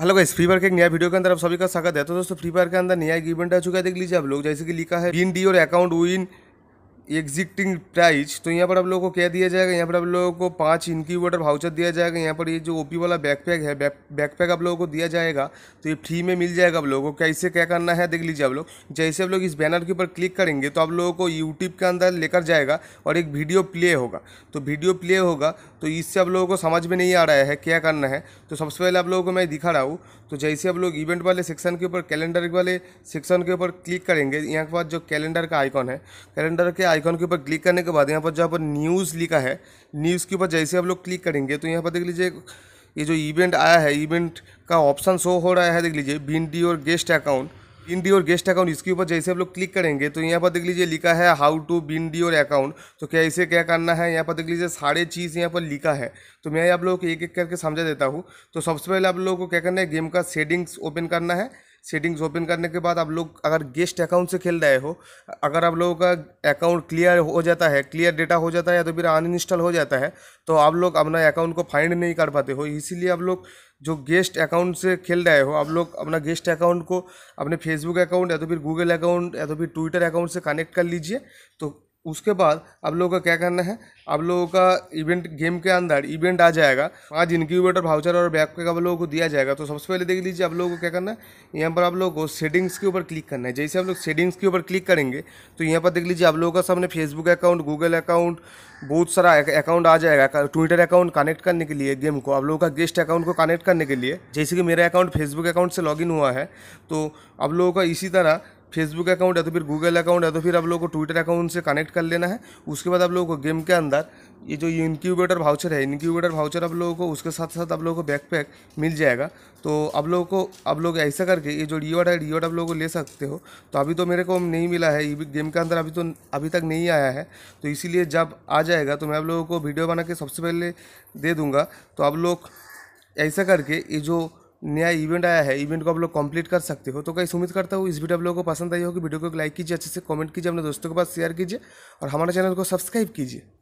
hello guys free fire के एक नया वीडियो के अंदर आप सभी का स्वागत है तो दोस्तों फ्री फायर के अंदर नया इवेंट आ चुका है देख लीजिए आप लोग जैसे कि लिखा है bind your account with existing price तो यहाँ पर आप लोगों को क्या दिया जाएगा यहाँ पर आप लोगों को पाँच इनक्यूबेटर भाउचर दिया जाएगा यहाँ पर ये जो ओपी वाला बैकपैक है बैक बैकपैक आप लोगों को दिया जाएगा तो ये फ्री में मिल जाएगा आप लोगों को कैसे क्या करना है देख लीजिए आप लोग जैसे आप लोग इस बैनर के ऊपर क्लिक करेंगे तो आप लोगों को यूट्यूब के अंदर लेकर जाएगा और एक वीडियो प्ले होगा तो वीडियो प्ले होगा तो इससे आप लोगों को समझ में नहीं आ रहा है क्या करना है तो सबसे पहले आप लोगों को मैं दिखा रहा हूँ तो जैसे आप लोग इवेंट वाले सेक्शन के ऊपर कैलेंडर वाले सेक्शन के ऊपर क्लिक करेंगे यहाँ के बाद जो कैलेंडर का आइकॉन है कैलेंडर के आइकॉन के ऊपर क्लिक करने के बाद यहाँ पर जहाँ पर न्यूज़ लिखा है न्यूज़ के ऊपर जैसे आप लोग क्लिक करेंगे तो यहाँ पर देख लीजिए ये जो इवेंट आया है इवेंट का ऑप्शन शो हो रहा है देख लीजिए बिंडी और गेस्ट अकाउंट डी और गेस्ट अकाउंट इसके ऊपर जैसे आप लोग क्लिक करेंगे तो यहाँ पर देख लीजिए लिखा है हाउ टू डी और अकाउंट तो क्या इसे क्या करना है यहाँ पर देख लीजिए सारे चीज़ यहाँ पर लिखा है तो मैं आप लोग को एक एक करके समझा देता हूँ तो सबसे पहले आप लोगों को क्या करना है गेम का सेटिंग्स ओपन करना है सेटिंग्स ओपन करने के बाद आप लोग अगर गेस्ट अकाउंट से खेल रहे हो अगर आप लोगों का अकाउंट क्लियर हो जाता है क्लियर डेटा हो जाता है या तो फिर अनइंस्टॉल हो जाता है तो आप लोग अपना अकाउंट को फाइंड नहीं कर पाते हो इसीलिए आप लोग जो गेस्ट अकाउंट से खेल रहे हो आप लोग अपना गेस्ट अकाउंट को अपने फेसबुक अकाउंट या तो फिर गूगल अकाउंट या तो फिर ट्विटर अकाउंट से कनेक्ट कर लीजिए तो उसके बाद आप लोगों का क्या करना है आप लोगों का इवेंट गेम के अंदर इवेंट आ जाएगा आज इनक्यूबेटर भाउचर और बैकपैक आप लोगों को दिया जाएगा तो सबसे पहले देख लीजिए आप लोगों को क्या करना है यहाँ पर आप लोगों को सेटिंग्स के ऊपर क्लिक करना है जैसे आप लोग सेटिंग्स के ऊपर क्लिक करेंगे तो यहाँ पर देख लीजिए आप लोगों का सामने फेसबुक अकाउंट गूगल अकाउंट बहुत सारा अकाउंट आ जाएगा ट्विटर अकाउंट कनेक्ट करने के लिए गेम को आप लोगों का गेस्ट अकाउंट को कनेक्ट करने के लिए जैसे कि मेरा अकाउंट फेसबुक अकाउंट से लॉग हुआ है तो आप लोगों का इसी तरह फेसबुक अकाउंट या तो फिर गूगल अकाउंट या तो फिर आप लोगों को ट्विटर अकाउंट से कनेक्ट कर लेना है उसके बाद आप लोगों को गेम के अंदर ये जो इनक्यूबेटर भाउचर है इनक्यूबेटर भाउचर आप लोगों को उसके साथ साथ आप लोगों को बैकपैक मिल जाएगा तो आप लोगों को आप लोग ऐसा करके ये जो रिवॉर्ड है रिवॉर्ड आप लोगों को ले सकते हो तो अभी तो मेरे को नहीं मिला है गेम के अंदर अभी तो अभी तक नहीं आया है तो इसीलिए जब आ जाएगा तो मैं आप लोगों को वीडियो बना के सबसे पहले दे दूँगा तो आप लोग ऐसा करके ये जो नया इवेंट आया है इवेंट को आप लोग कंप्लीट कर सकते हो तो कहीं उम्मीद करता हूँ इस वीडियो आप लोगों को पसंद आई होगी वीडियो को लाइक कीजिए अच्छे से कमेंट कीजिए अपने दोस्तों के पास शेयर कीजिए और हमारे चैनल को सब्सक्राइब कीजिए